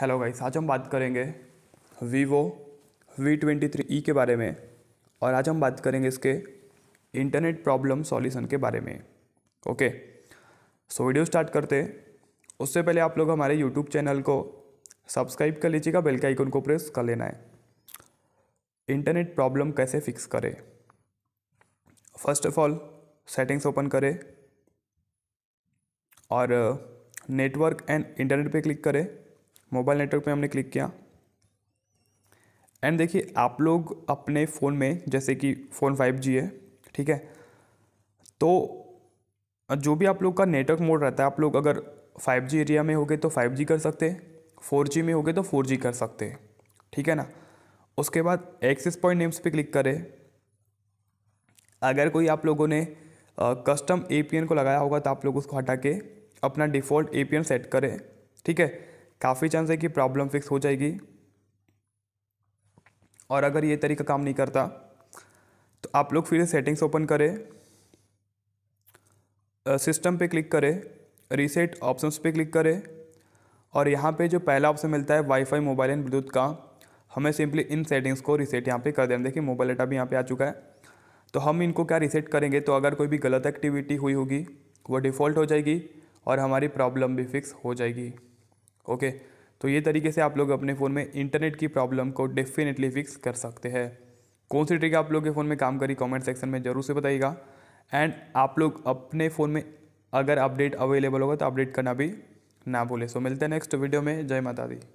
hello guys आज हम बात करेंगे Vivo V twenty three E के बारे में और आज हम बात करेंगे इसके इंटरनेट प्रॉब्लम सॉल्यूशन के बारे में ओके सो वीडियो स्टार्ट करते उससे पहले आप लोग हमारे यूट्यूब चैनल को सब्सक्राइब कर लीजिएगा बेल के आइकन को प्रेस कर लेना है इंटरनेट प्रॉब्लम कैसे फिक्स करें first of all settings open करें और नेटवर्क एंड इंटरनेट पे क्लिक करें मोबाइल नेटवर्क पे हमने क्लिक किया एंड देखिए आप लोग अपने फ़ोन में जैसे कि फ़ोन 5G है ठीक है तो जो भी आप लोग का नेटवर्क मोड रहता है आप लोग अगर 5G एरिया में गए तो 5G कर सकते हैं 4G में गए तो 4G कर सकते हैं ठीक है ना उसके बाद एक्सेस पॉइंट नेम्स पे क्लिक करें अगर कोई आप लोगों ने कस्टम ए को लगाया होगा तो आप लोग उसको हटा के अपना डिफ़ॉल्ट ए सेट करें ठीक है काफ़ी चांस है कि प्रॉब्लम फिक्स हो जाएगी और अगर ये तरीका काम नहीं करता तो आप लोग फिर सेटिंग्स ओपन करें सिस्टम पे क्लिक करें रीसेट ऑप्शंस पे क्लिक करें और यहाँ पे जो पहला ऑप्शन मिलता है वाईफाई मोबाइल एंड ब्लूटूथ का हमें सिंपली इन सेटिंग्स को रीसेट यहाँ पे कर देना देखिए मोबाइल डाटा भी यहाँ पे आ चुका है तो हम इनको क्या रीसेट करेंगे तो अगर कोई भी गलत एक्टिविटी हुई होगी वो डिफ़ॉल्ट हो जाएगी और हमारी प्रॉब्लम भी फिक्स हो जाएगी ओके तो ये तरीके से आप लोग अपने फ़ोन में इंटरनेट की प्रॉब्लम को डेफिनेटली फिक्स कर सकते हैं कौन सी ट्रिक आप लोग के फ़ोन में काम करी कमेंट सेक्शन में ज़रूर से बताइएगा एंड आप लोग अपने फ़ोन में अगर अपडेट अवेलेबल होगा तो अपडेट करना भी ना भूलें सो मिलते हैं नेक्स्ट वीडियो में जय माता दी